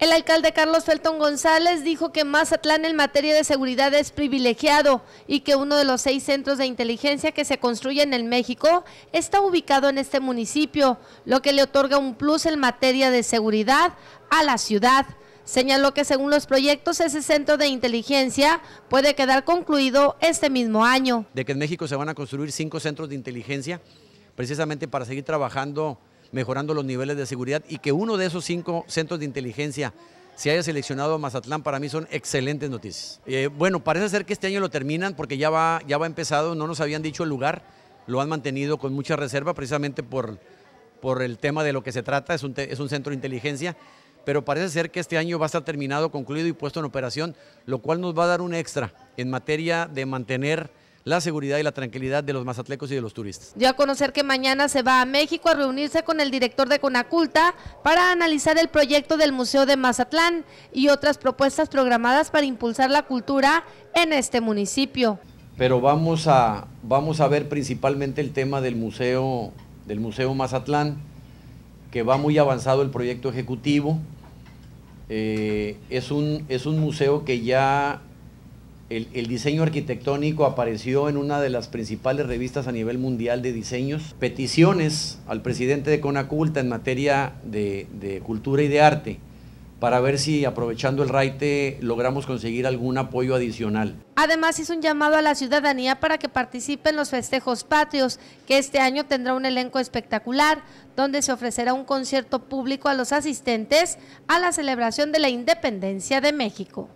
El alcalde Carlos Felton González dijo que Mazatlán en materia de seguridad es privilegiado y que uno de los seis centros de inteligencia que se construyen en México está ubicado en este municipio, lo que le otorga un plus en materia de seguridad a la ciudad. Señaló que según los proyectos ese centro de inteligencia puede quedar concluido este mismo año. De que en México se van a construir cinco centros de inteligencia precisamente para seguir trabajando mejorando los niveles de seguridad y que uno de esos cinco centros de inteligencia se haya seleccionado a Mazatlán, para mí son excelentes noticias. Eh, bueno, parece ser que este año lo terminan porque ya va, ya va empezado, no nos habían dicho el lugar, lo han mantenido con mucha reserva precisamente por, por el tema de lo que se trata, es un, es un centro de inteligencia, pero parece ser que este año va a estar terminado, concluido y puesto en operación, lo cual nos va a dar un extra en materia de mantener la seguridad y la tranquilidad de los mazatlecos y de los turistas. Dio a conocer que mañana se va a México a reunirse con el director de Conaculta para analizar el proyecto del Museo de Mazatlán y otras propuestas programadas para impulsar la cultura en este municipio. Pero vamos a, vamos a ver principalmente el tema del museo, del museo Mazatlán, que va muy avanzado el proyecto ejecutivo. Eh, es, un, es un museo que ya el, diseño arquitectónico apareció en una de las principales revistas a nivel mundial de diseños. Peticiones al presidente de Conaculta en materia de, de cultura y de arte para ver si aprovechando el RAITE logramos conseguir algún apoyo adicional. Además hizo un llamado a la ciudadanía para que participe en los festejos patrios, que este año tendrá un elenco espectacular, donde se ofrecerá un concierto público a los asistentes a la celebración de la independencia de México.